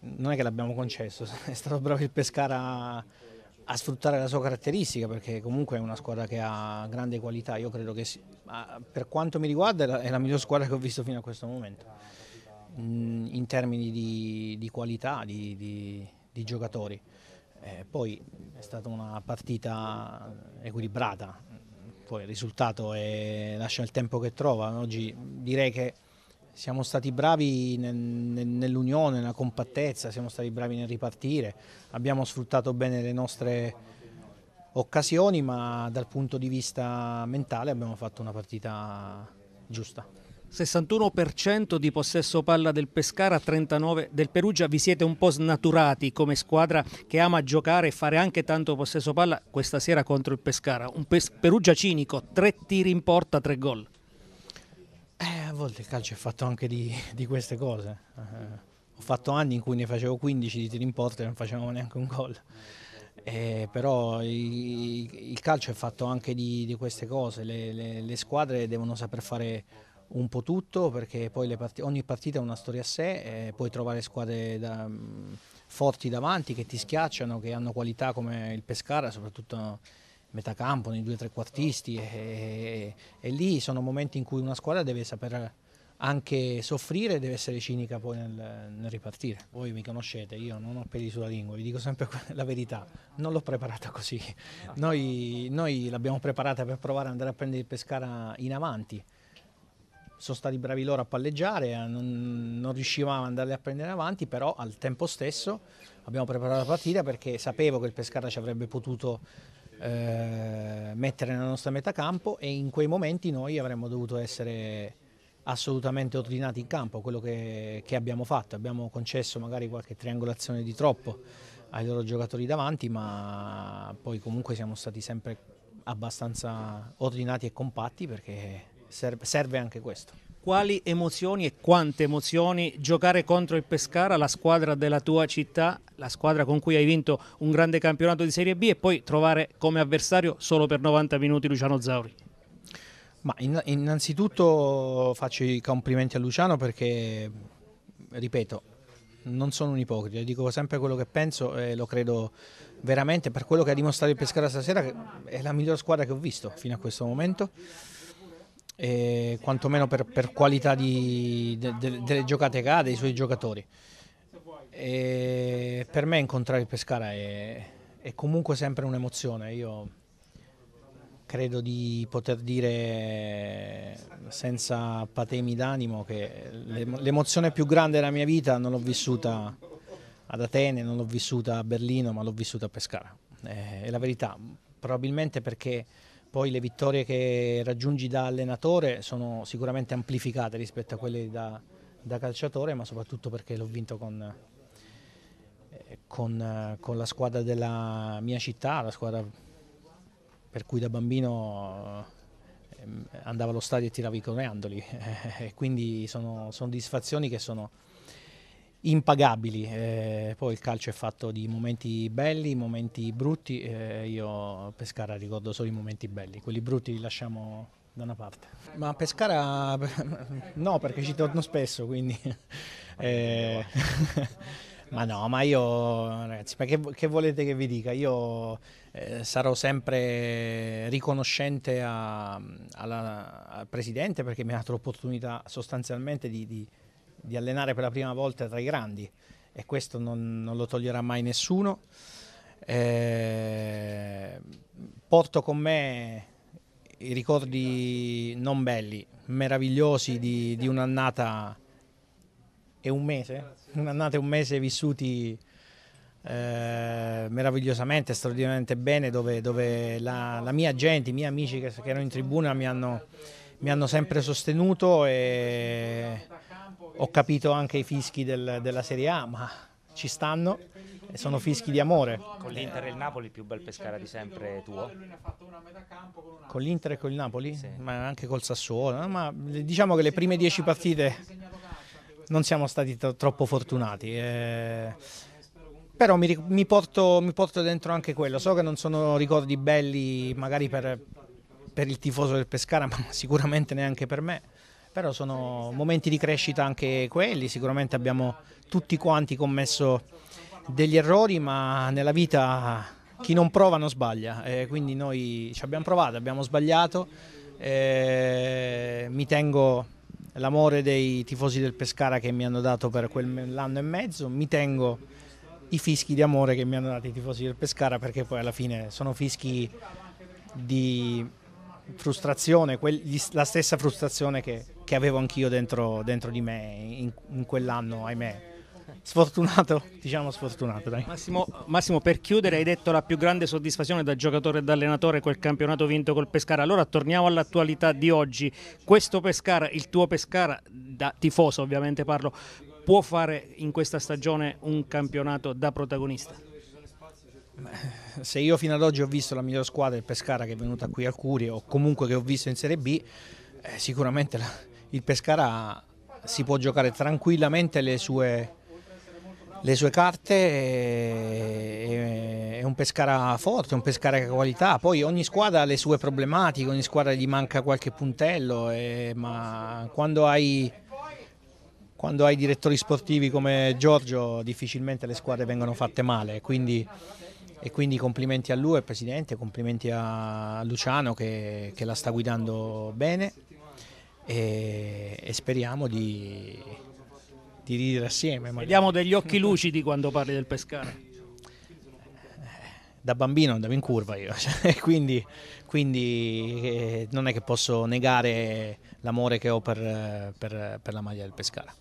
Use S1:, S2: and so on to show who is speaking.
S1: non è che l'abbiamo concesso, è stato bravo il Pescara a, sfruttare la sua caratteristica perché comunque è una squadra che ha grande qualità, io credo che per quanto mi riguarda è la, è la, miglior squadra che ho visto fino a questo momento mm, in termini di, di qualità, di, di, di giocatori. Eh, poi è stata una partita equilibrata, poi il risultato è, lascia il tempo che trova, oggi direi che siamo stati bravi nell'unione, nella compattezza, siamo stati bravi nel ripartire, abbiamo sfruttato bene le nostre occasioni ma dal punto di vista mentale abbiamo fatto una partita giusta. 61% di possesso palla del Pescara, 39% del Perugia, vi siete un po' snaturati come squadra che ama giocare e fare anche tanto possesso palla questa sera contro il Pescara, un Perugia cinico, tre tiri in porta, tre gol volte il calcio è fatto anche di, di queste cose. Eh, ho fatto anni in cui ne facevo 15 di tiri in porta e non facevamo neanche un gol. Eh, però il, il, calcio è fatto anche di, di queste cose, le, le, le, squadre devono saper fare un po' tutto perché poi partite, ogni partita ha una storia a sé, E eh, puoi trovare squadre da, mm, forti davanti che ti schiacciano, che hanno qualità come il Pescara, soprattutto metà campo, nei due trequartisti e, e, e lì sono momenti in cui una squadra deve saper anche soffrire e deve essere cinica poi nel, nel, ripartire. Voi mi conoscete, io non ho peli sulla lingua, vi dico sempre la verità, non l'ho preparata così. Noi, noi l'abbiamo preparata per provare ad andare a prendere il Pescara in avanti. Sono stati bravi loro a palleggiare, non, non riuscivamo ad andarli a prendere avanti, però al tempo stesso abbiamo preparato la partita perché sapevo che il Pescara ci avrebbe potuto eh, mettere nella nostra metà campo e in quei momenti noi avremmo dovuto essere assolutamente ordinati in campo, quello che, che abbiamo fatto, abbiamo concesso magari qualche triangolazione di troppo ai loro giocatori davanti, ma poi comunque siamo stati sempre abbastanza ordinati e compatti perché serve anche questo. Quali emozioni e quante emozioni giocare contro il Pescara, la squadra della tua città, la squadra con cui hai vinto un grande campionato di Serie B e poi trovare come avversario solo per 90 minuti Luciano Zauri? Ma innanzitutto faccio i complimenti a Luciano perché, ripeto, non sono un ipocrita, dico sempre quello che penso e lo credo veramente per quello che ha dimostrato il Pescara stasera, che è la miglior squadra che ho visto fino a questo momento eh, quantomeno per, per qualità di, de, de, delle giocate che ha, dei suoi giocatori. E per me incontrare il Pescara è, è comunque sempre un'emozione. Io credo di poter dire senza patemi d'animo che l'emozione più grande della mia vita non l'ho vissuta ad Atene, non l'ho vissuta a Berlino, ma l'ho vissuta a Pescara. Eh, è la verità, probabilmente perché poi le vittorie che raggiungi da allenatore sono sicuramente amplificate rispetto a quelle da, da calciatore, ma soprattutto perché l'ho vinto con, eh, con, eh, con, la squadra della mia città, la squadra per cui da bambino ehm, andavo allo stadio e tiravo i coreandoli. quindi sono soddisfazioni che sono impagabili. Eh, poi il calcio è fatto di momenti belli, momenti brutti. Eh, io Pescara ricordo solo i momenti belli, quelli brutti li lasciamo da una parte. Ma a Pescara no, perché ci torno spesso, quindi... Eh, ma no, ma io ragazzi, perché che volete che vi dica? Io eh, sarò sempre riconoscente a, alla, al presidente perché mi ha dato l'opportunità sostanzialmente di, di di allenare per la prima volta tra i grandi e questo non, non lo toglierà mai nessuno. Eh, porto con me i ricordi non belli, meravigliosi di, di un'annata e un mese, un'annata e un mese vissuti eh, meravigliosamente, straordinariamente bene, dove, dove la, la, mia gente, i miei amici che, che erano in tribuna mi hanno, mi hanno sempre sostenuto e ho capito anche i fischi del, della Serie A, ma ci stanno e sono fischi di amore. Con l'Inter e il Napoli il più bel Pescara di sempre tuo? Con l'Inter e con il Napoli? Sì. Ma anche col Sassuolo, ma diciamo che le prime dieci partite non siamo stati troppo fortunati. Eh, però mi, mi, porto, mi, porto, dentro anche quello. So che non sono ricordi belli magari per, per il tifoso del Pescara, ma sicuramente neanche per me però sono momenti di crescita anche quelli, sicuramente abbiamo tutti quanti commesso degli errori, ma nella vita chi non prova non sbaglia, eh, quindi noi ci abbiamo provato, abbiamo sbagliato, eh, mi tengo l'amore dei tifosi del Pescara che mi hanno dato per quell'anno e mezzo, mi tengo i fischi di amore che mi hanno dato i tifosi del Pescara perché poi alla fine sono fischi di frustrazione, la stessa frustrazione che che avevo anch'io dentro, dentro di me in, in quell'anno, ahimè. Sfortunato, diciamo sfortunato. Dai. Massimo, Massimo, per chiudere, hai detto la più grande soddisfazione da giocatore e da allenatore quel campionato vinto col Pescara. Allora torniamo all'attualità di oggi. Questo Pescara, il tuo Pescara, da tifoso ovviamente parlo, può fare in questa stagione un campionato da protagonista? Se io fino ad oggi ho visto la miglior squadra del Pescara che è venuta qui al Curie o comunque che ho visto in Serie B, eh, sicuramente la, il Pescara si può giocare tranquillamente le sue, le sue carte, è, è un Pescara forte, è un Pescara che ha qualità, poi ogni squadra ha le sue problematiche, ogni squadra gli manca qualche puntello, e, ma quando hai, quando hai direttori sportivi come Giorgio difficilmente le squadre vengono fatte male, quindi e quindi complimenti a lui, al Presidente, complimenti a Luciano che, che la sta guidando bene e, e speriamo di, di ridere assieme. Magari. Vediamo degli occhi lucidi quando parli del Pescara. da bambino andavo in curva io, cioè, quindi, quindi eh, non è che posso negare l'amore che ho per, per, per la maglia del Pescara.